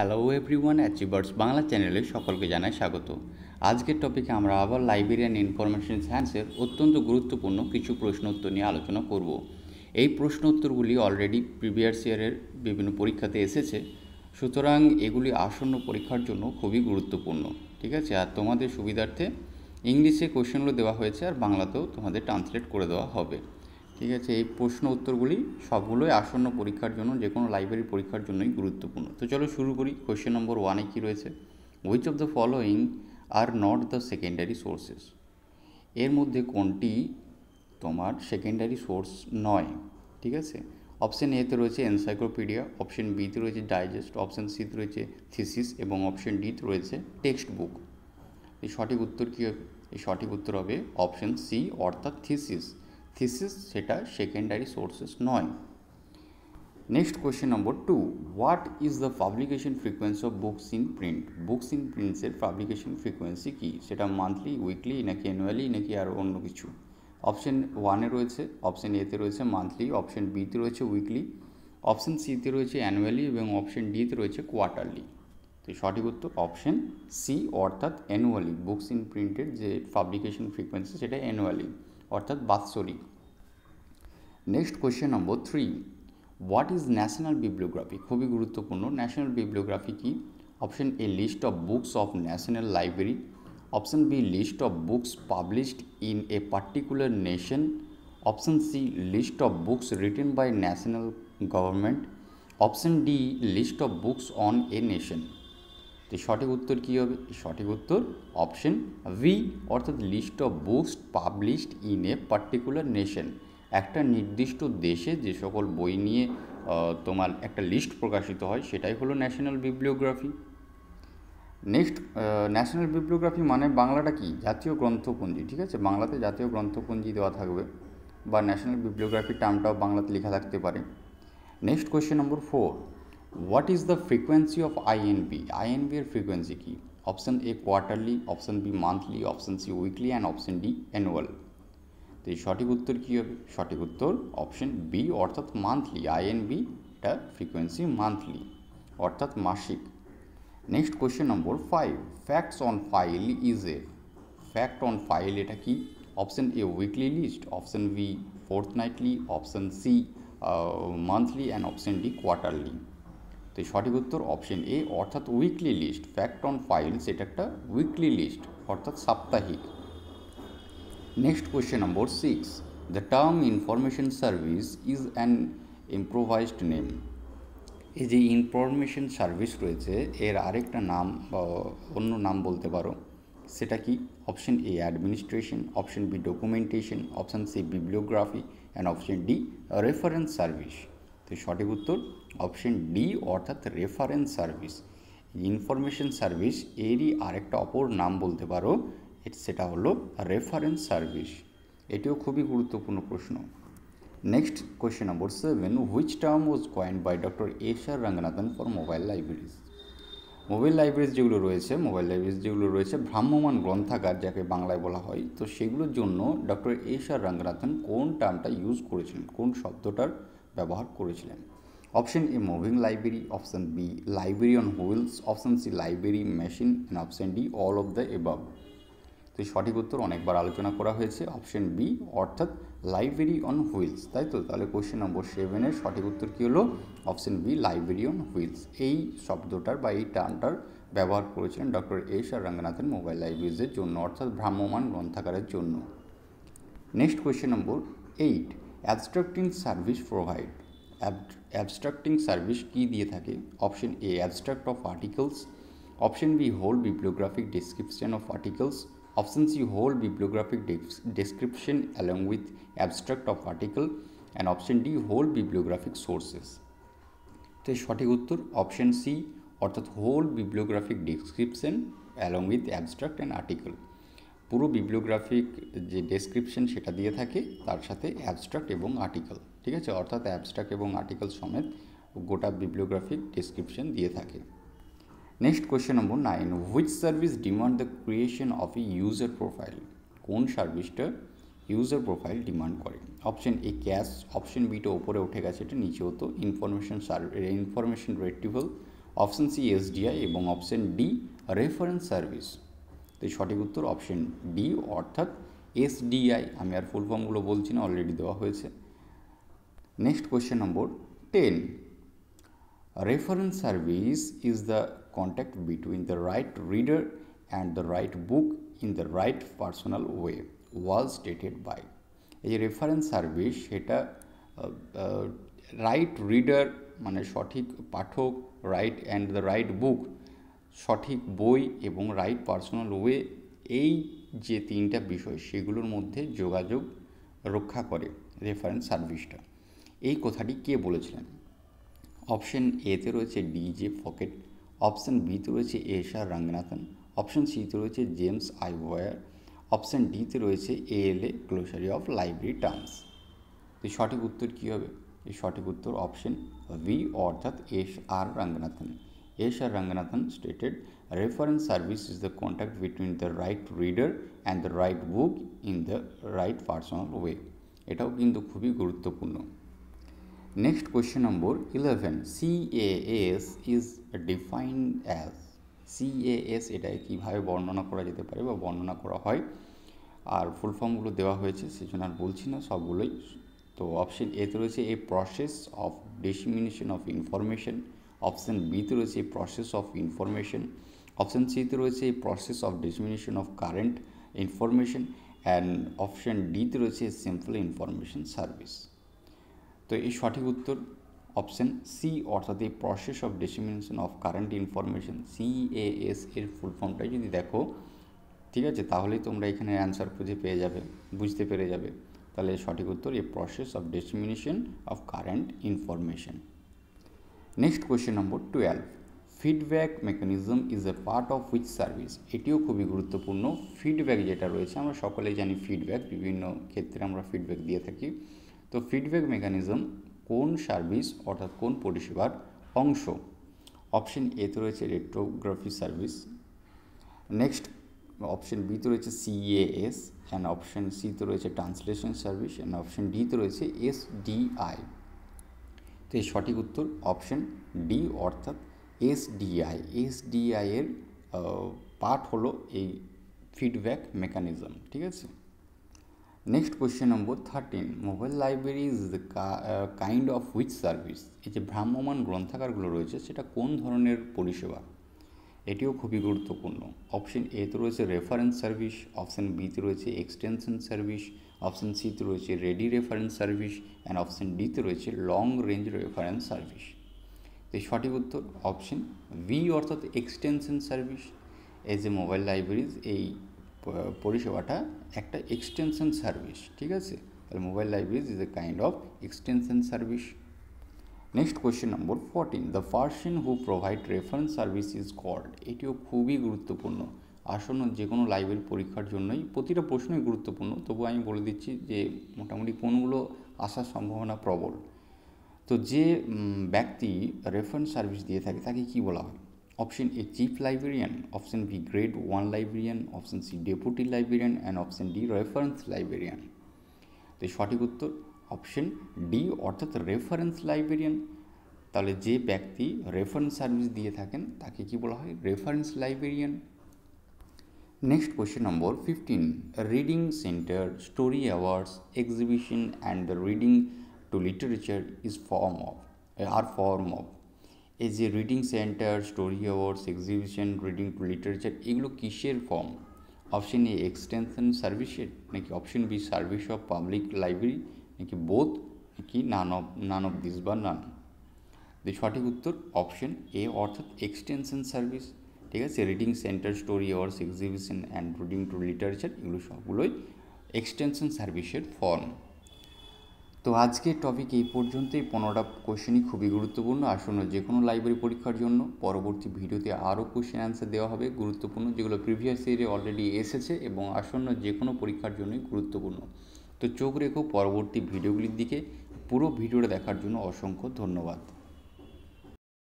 Hello everyone achievers Bangla চ্যানেলে সকলকে জানাই স্বাগত আজকের টপিকে আমরা আবার লাইব্রেরিয়ান ইনফরমেশন সায়েন্সের অত্যন্ত গুরুত্বপূর্ণ কিছু প্রশ্ন উত্তর নিয়ে আলোচনা করব এই প্রশ্ন উত্তরগুলি অলরেডি প্রিভিয়াস ইয়ারের বিভিন্ন পরীক্ষাতে এসেছে সুতরাং এগুলি আসন্ন পরীক্ষার জন্য খুবই গুরুত্বপূর্ণ ঠিক আছে আর তোমাদের সুবিধার্থে ইংলিশে কোশ্চেনগুলো দেওয়া হয়েছে আর বাংলাতেও তোমাদের ট্রান্সলেট করে দেওয়া হবে ঠিক আছে এই প্রশ্ন উত্তরগুলি সবগুলোই আসন্ন পরীক্ষার জন্য যে কোনো লাইব্রেরি পরীক্ষার জন্যই গুরুত্বপূর্ণ তো চলো শুরু করি কোয়েশ্চেন নম্বর ওয়ানে কী রয়েছে which of the following are not the secondary sources এর মধ্যে কোনটি তোমার সেকেন্ডারি সোর্স নয় ঠিক আছে অপশান এতে রয়েছে এনসাইক্লোপিডিয়া অপশান বিতে রয়েছে ডাইজেস্ট অপশান সিতে রয়েছে থিসিস এবং অপশান ডিতে রয়েছে টেক্সট বুক এই সঠিক উত্তর কী হবে এই সঠিক উত্তর হবে অপশান সি অর্থাৎ থিসিস থিসিস সেটা সেকেন্ডারি সোর্সেস নয় next question number two what is the publication frequency of books in print books in প্রিন্টসের পাবলিকেশন ফ্রিকোয়েন্সি কী সেটা মান্থলি উইকলি নাকি অ্যানুয়ালি নাকি আরও অন্য কিছু অপশন ওয়ানে রয়েছে অপশন এতে রয়েছে মান্থলি অপশন বিতে রয়েছে উইকলি অপশন সিতে রয়েছে অ্যানুয়ালি এবং অপশন ডিতে রয়েছে কোয়ার্টারলি তো সঠিক উত্তর অপশন সি অর্থাৎ অ্যানুয়ালি বুকস ইন প্রিন্টের যে পাবলিকেশন ফ্রিকোয়েন্সি সেটা অ্যানুয়ালি অর্থাৎ বাৎসরিক next question number three what is national bibliography খুবই গুরুত্বপূর্ণ ন্যাশনাল বিবলিওগ্রাফি কি option A list of books of national library option B list of books published in a particular nation option C list of books written by national government option D list of books on a nation তো সঠিক উত্তর কী হবে সঠিক উত্তর option B অর্থাৎ list of books published in a particular nation একটা নির্দিষ্ট দেশে যে সকল বই নিয়ে তোমার একটা লিস্ট প্রকাশিত হয় সেটাই হলো national bibliography next national bibliography মানে বাংলাটা কি জাতীয় গ্রন্থপঞ্জি ঠিক আছে বাংলাতে জাতীয় গ্রন্থপঞ্জি দেওয়া থাকবে বা ন্যাশনাল বিবলিওগ্রাফির টার্মটাও বাংলাতে লেখা থাকতে পারে next question number four what is the frequency of INB INB এর ফ্রিকোয়েন্সি কী option A quarterly option B monthly option C weekly and option D annual এই সঠিক উত্তর কী হবে সঠিক উত্তর অপশন বি অর্থাৎ মান্থলি আইএনবি এটা ফ্রিকোয়েন্সি মান্থলি অর্থাৎ মাসিক next question number five facts on file is a fact on file এটা কি option A weekly list option B fourth nightly option C monthly and option D quarterly তো সঠিক উত্তর option A অর্থাৎ weekly list fact on files এটা একটা weekly list অর্থাৎ সাপ্তাহিক Next question number 6. The term information service is an improvised name. এই যে ইনফরমেশন সার্ভিস রয়েছে এর আরেকটা নাম বা অন্য নাম বলতে পারো সেটা কি option A administration option B documentation option C bibliography and option D reference service তো সঠিক উত্তর অপশন ডি অর্থাৎ রেফারেন্স সার্ভিস ইনফরমেশন সার্ভিস এরই আরেকটা অপর নাম বলতে পারো সেটা হলো রেফারেন্স সার্ভিস এটিও খুবই গুরুত্বপূর্ণ প্রশ্ন next question number seven which term was coined by doctor S R Ranganathan for mobile libraries mobile libraries যেগুলো রয়েছে মোবাইল লাইব্রেরিজ যেগুলো রয়েছে ভ্রাম্যমান গ্রন্থাগার যাকে বাংলায় বলা হয় তো সেগুলোর জন্য ডক্টর এস আর রঙ্গনাথন কোন টার্মটা ইউজ করেছিলেন কোন শব্দটার ব্যবহার করেছিলেন option A moving library option B library on wheels option C library machine and option D all of the above তো সঠিক উত্তর অনেকবার আলোচনা করা হয়েছে অপশন বি অর্থাৎ লাইব্রেরি অন হুইলস তাই তো তাহলে কোয়েশ্চেন নম্বর সেভেনের সঠিক উত্তর কী হলো option B library on wheels এই শব্দটার বা এই টার্মটার ব্যবহার করেছেন ডক্টর এস আর রঙ্গনাথের মোবাইল লাইব্রেরিজের জন্য অর্থাৎ ভ্রাম্যমান গ্রন্থাগারের জন্য next question number eight abstracting service provide abstracting service কী দিয়ে থাকে option A abstract of articles option B whole bibliographic description of articles Options you hold bibliographic description along with abstract of article and option D whole bibliographic sources তো সঠিক উত্তর option C অর্থাৎ whole bibliographic description along with abstract and article পুরো বিবলিওগ্রাফিক যে description সেটা দিয়ে থাকে তার সাথে অ্যাবস্ট্রাক্ট এবং আর্টিকেল ঠিক আছে অর্থাৎ অ্যাবস্ট্রাক্ট এবং আর্টিকেল সমেত গোটা বিবলিওগ্রাফিক ডেসক্রিপশন দিয়ে থাকে next question number nine which service demand the creation of e user profile কোন সার্ভিসটা ইউজার প্রোফাইল ডিমান্ড করে অপশন এ ক্যাশ অপশন বিটা ওপরে উঠে গেছে এটা নিচে হতো information information retrieval option C SDI এবং অপশন ডি রেফারেন্স সার্ভিস তো সঠিক উত্তর অপশন ডি অর্থাৎ এসডিআই আমি আর ফুল ফর্মগুলো বলছি না অলরেডি দেওয়া হয়েছে next question number ten reference service is the contact between the right reader and the right book in the right personal way was stated by এই রেফারেন্স সার্ভিস সেটা right reader মানে সঠিক পাঠক right and the right book সঠিক বই এবং right personal way এই যে তিনটা বিষয় সেগুলোর মধ্যে যোগাযোগ রক্ষা করে রেফারেন্স সার্ভিসটা এই কথাটি কে বলেছিলেন অপশন এতে রয়েছে ডিজে পকেট অপশান বিতে রয়েছে আর রঙ্গনাথন অপশান সিতে রয়েছে জেমস আই ওয়ার অপশান ডিতে রয়েছে A L A glossary of library terms তো সঠিক উত্তর কী হবে এই সঠিক উত্তর অপশন ভি অর্থাৎ S R Ranganathan S R Ranganathan stated reference service is the contact between the right reader and the right book in the right personal way এটাও কিন্তু খুবই গুরুত্বপূর্ণ Next question number 11 CAS is defined as CAS এটা কিভাবে বর্ণনা করা যেতে পারে বা বর্ণনা করা হয় আর ফুল ফর্মগুলো দেওয়া হয়েছে সেজন্য আর বলছি না সবগুলোই তো অপশন এতে রয়েছে a process of dissemination of information option বিতে রয়েছে a process of information option সিতে রয়েছে a process of dissemination of current information and option ডিতে রয়েছে সিম্পল ইনফরমেশন সার্ভিস তো এই সঠিক উত্তর অপশান সি অর্থাৎ এই process of dissemination of current information CAS এর ফুল ফর্মটাই যদি দেখো ঠিক আছে তাহলেই তোমরা এখানে অ্যান্সার খুঁজে পেয়ে যাবে বুঝতে পেরে যাবে তাহলে সঠিক উত্তর a process of dissemination of current information next question number twelve feedback mechanism is a part of which service এটিও খুবই গুরুত্বপূর্ণ ফিডব্যাক যেটা রয়েছে আমরা সকলেই জানি ফিডব্যাক বিভিন্ন ক্ষেত্রে আমরা ফিডব্যাক দিয়ে থাকি তো ফিডব্যাক মেকানিজম কোন সার্ভিস অর্থাৎ কোন পরিষেবার অংশ অপশন তে রয়েছে রেট্রোগ্রাফি সার্ভিস নেক্সট অপশন বিতে রয়েছে সিএএস অ্যান্ড অপশন সিতে রয়েছে ট্রান্সলেশন সার্ভিস অ্যান্ড অপশন ডিতে রয়েছে এসডিআই তো এই সঠিক উত্তর অপশন ডি অর্থাৎ এসডিআই এসডিআই এর পার্ট হলো এই ফিডব্যাক মেকানিজম ঠিক আছে next question number thirteen mobile library is the kind of which service এই যে ভ্রাম্যমান গ্রন্থাগারগুলো রয়েছে সেটা কোন ধরনের পরিষেবা এটিও খুবই গুরুত্বপূর্ণ অপশন এ এতে রয়েছে রেফারেন্স সার্ভিস অপশন বিতে রয়েছে এক্সটেনশন সার্ভিস অপশন সিতে রয়েছে ready reference service and option ডিতে রয়েছে লং রেঞ্জ রেফারেন্স সার্ভিস তো এই সঠিক উত্তর অপশন বি অর্থাৎ extension service as a mobile libraries এই পরিষেবাটা একটা এক্সটেনশন সার্ভিস ঠিক আছে তাহলে mobile libraries is a kind of extension service next question number fourteen the person who provide reference service is called এটিও খুবই গুরুত্বপূর্ণ আসন্ন যে কোনো লাইব্রেরি পরীক্ষার জন্যই প্রতিটা প্রশ্নই গুরুত্বপূর্ণ তবু আমি বলে দিচ্ছি যে মোটামুটি কোনগুলো আসার সম্ভাবনা প্রবল তো যে ব্যক্তি রেফারেন্স সার্ভিস দিয়ে থাকে তাকে কি বলা হয় Option A chief librarian, option B grade 1 librarian, option C deputy librarian and option D reference librarian. তো সঠিক উত্তর অপশন ডি অর্থাৎ রেফারেন্স লাইব্রেরিয়ান তাহলে যে ব্যক্তি রেফারেন্স সার্ভিস দিয়ে থাকেন তাকে কি বলা হয় reference librarian next question number fifteen reading centre story awards exhibition and the reading to literature is form of আর ফর্ম অফ এই যে reading centre story awards exhibition reading to literature এগুলো কিসের ফর্ম অপশন এ এক্সটেনশন সার্ভিসের নাকি option B service of public library নাকি বোধ নাকি none of none of this বা নান সঠিক উত্তর অপশন এ অর্থাৎ এক্সটেনশন সার্ভিস ঠিক আছে reading centre story awards exhibition and reading to literature এগুলো সবগুলোই এক্সটেনশন সার্ভিসের ফর্ম তো আজকের টপিক এই পর্যন্তই পনেরোটা কোশ্চেনই খুবই গুরুত্বপূর্ণ আসন্ন যে কোনো লাইব্রেরি পরীক্ষার জন্য পরবর্তী ভিডিওতে আরও কোশ্চেন অ্যান্সার দেওয়া হবে গুরুত্বপূর্ণ যেগুলো প্রিভিয়াস ইয়ারে অলরেডি এসেছে এবং আসন্ন যে কোনো পরীক্ষার জন্যই গুরুত্বপূর্ণ তো চোখ রেখো পরবর্তী ভিডিওগুলির দিকে পুরো ভিডিওটা দেখার জন্য অসংখ্য ধন্যবাদ